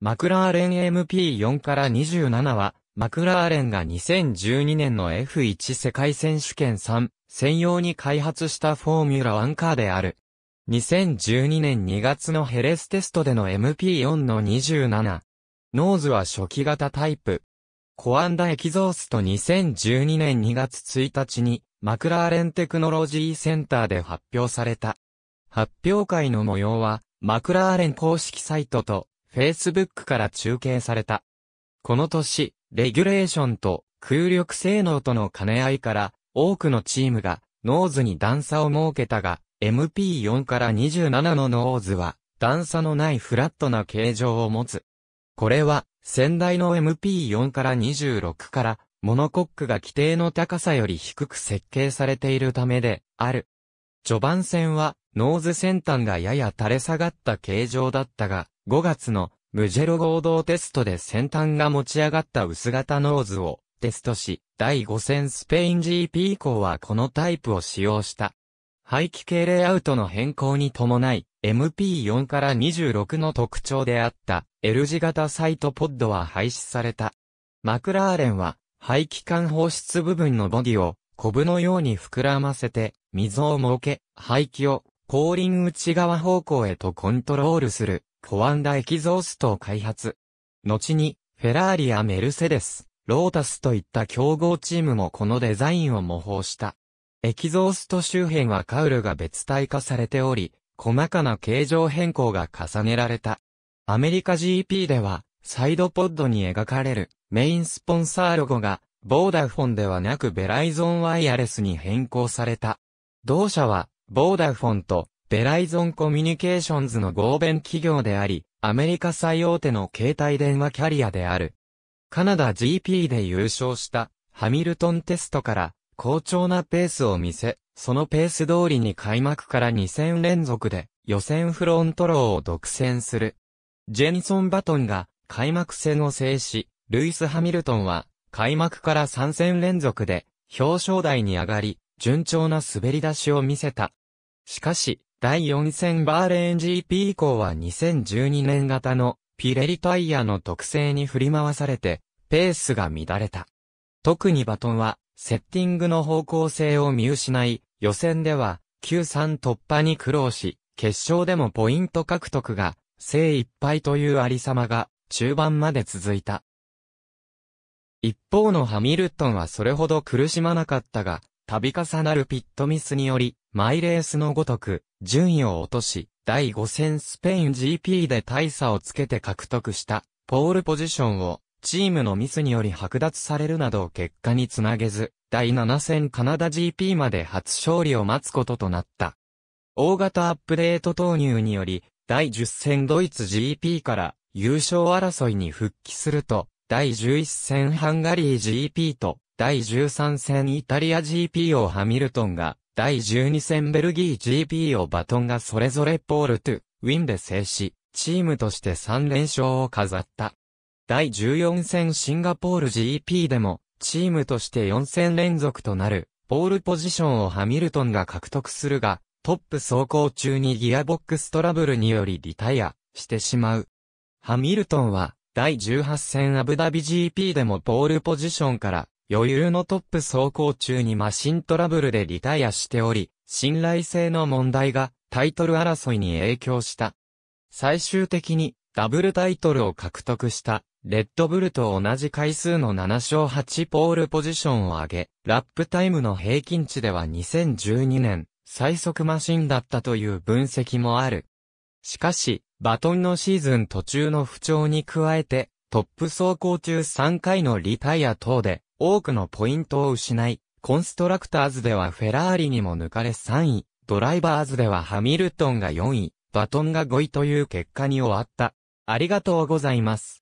マクラーレン MP4 から27は、マクラーレンが2012年の F1 世界選手権3専用に開発したフォーミュラ1カーである。2012年2月のヘレステストでの MP4 の27。ノーズは初期型タイプ。コアンダエキゾースト2012年2月1日にマクラーレンテクノロジーセンターで発表された。発表会の模様はマクラーレン公式サイトと Facebook から中継された。この年、レギュレーションと空力性能との兼ね合いから、多くのチームがノーズに段差を設けたが、MP4 から27のノーズは、段差のないフラットな形状を持つ。これは、先代の MP4 から26から、モノコックが規定の高さより低く設計されているためで、ある。序盤戦は、ノーズ先端がやや垂れ下がった形状だったが、5月のムジェロ合同テストで先端が持ち上がった薄型ノーズをテストし、第5戦スペイン GP 以降はこのタイプを使用した。排気系レイアウトの変更に伴い、MP4 から26の特徴であった L 字型サイトポッドは廃止された。マクラーレンは排気管放出部分のボディをコブのように膨らませて溝を設け、排気を後輪内側方向へとコントロールするコアンダエキゾーストを開発。後に、フェラーリやメルセデス、ロータスといった競合チームもこのデザインを模倣した。エキゾースト周辺はカウルが別体化されており、細かな形状変更が重ねられた。アメリカ GP では、サイドポッドに描かれるメインスポンサーロゴが、ボーダフォンではなくベライゾンワイヤレスに変更された。同社は、ボーダフォンとベライゾンコミュニケーションズの合弁企業であり、アメリカ最大手の携帯電話キャリアである。カナダ GP で優勝したハミルトンテストから好調なペースを見せ、そのペース通りに開幕から2戦連続で予選フロントローを独占する。ジェニソン・バトンが開幕戦を制し、ルイス・ハミルトンは開幕から3戦連続で表彰台に上がり、順調な滑り出しを見せた。しかし、第4戦バーレーン GP 以降は2012年型のピレリタイヤの特性に振り回されて、ペースが乱れた。特にバトンは、セッティングの方向性を見失い、予選では、Q3 突破に苦労し、決勝でもポイント獲得が、精一杯というありさまが、中盤まで続いた。一方のハミルトンはそれほど苦しまなかったが、度重なるピットミスにより、マイレースのごとく、順位を落とし、第5戦スペイン GP で大差をつけて獲得した、ポールポジションを、チームのミスにより剥奪されるなど結果につなげず、第7戦カナダ GP まで初勝利を待つこととなった。大型アップデート投入により、第10戦ドイツ GP から優勝争いに復帰すると、第11戦ハンガリー GP と、第13戦イタリア GP をハミルトンが第12戦ベルギー GP をバトンがそれぞれポールトゥ、ウィンで制し、チームとして3連勝を飾った。第14戦シンガポール GP でも、チームとして4戦連続となる、ポールポジションをハミルトンが獲得するが、トップ走行中にギアボックストラブルによりリタイアしてしまう。ハミルトンは、第18戦アブダビ GP でもポールポジションから余裕のトップ走行中にマシントラブルでリタイアしており、信頼性の問題がタイトル争いに影響した。最終的にダブルタイトルを獲得したレッドブルと同じ回数の7勝8ポールポジションを上げ、ラップタイムの平均値では2012年最速マシンだったという分析もある。しかし、バトンのシーズン途中の不調に加えて、トップ走行中3回のリタイア等で、多くのポイントを失い、コンストラクターズではフェラーリにも抜かれ3位、ドライバーズではハミルトンが4位、バトンが5位という結果に終わった。ありがとうございます。